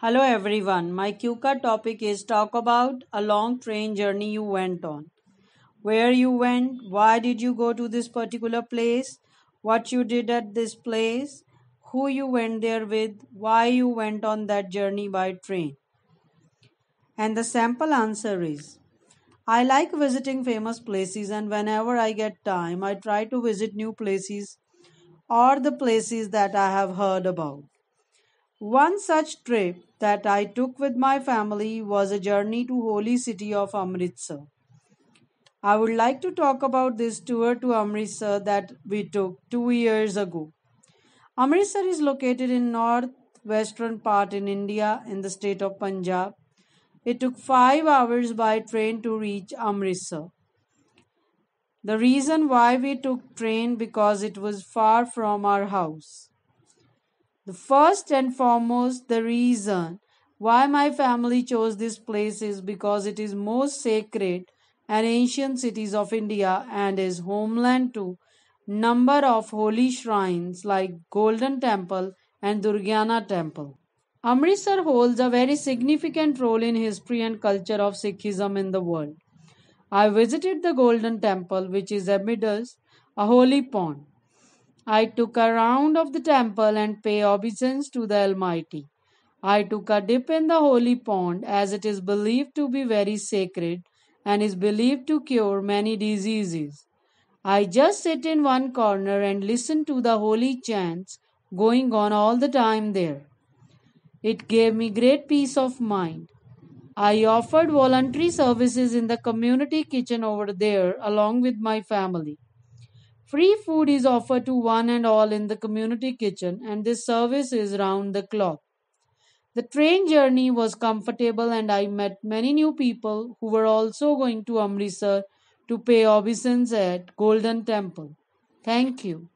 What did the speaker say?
Hello everyone. My QCA topic is talk about a long train journey you went on. Where you went, why did you go to this particular place, what you did at this place, who you went there with, why you went on that journey by train. And the sample answer is I like visiting famous places and whenever I get time I try to visit new places or the places that I have heard about. One such trip that I took with my family was a journey to holy city of Amritsar. I would like to talk about this tour to Amritsar that we took 2 years ago. Amritsar is located in northwestern part in India in the state of Punjab. It took 5 hours by train to reach Amritsar. The reason why we took train because it was far from our house. The first and foremost, the reason why my family chose this place is because it is most sacred and ancient cities of India and is homeland to number of holy shrines like Golden Temple and Durgiana Temple. Amritsar holds a very significant role in history and culture of Sikhism in the world. I visited the Golden Temple which is amidst a holy pond. I took a round of the temple and pay obeisance to the Almighty. I took a dip in the holy pond as it is believed to be very sacred and is believed to cure many diseases. I just sit in one corner and listen to the holy chants going on all the time there. It gave me great peace of mind. I offered voluntary services in the community kitchen over there along with my family. Free food is offered to one and all in the community kitchen, and this service is round the clock. The train journey was comfortable, and I met many new people who were also going to Amritsar to pay obeisance at Golden Temple. Thank you.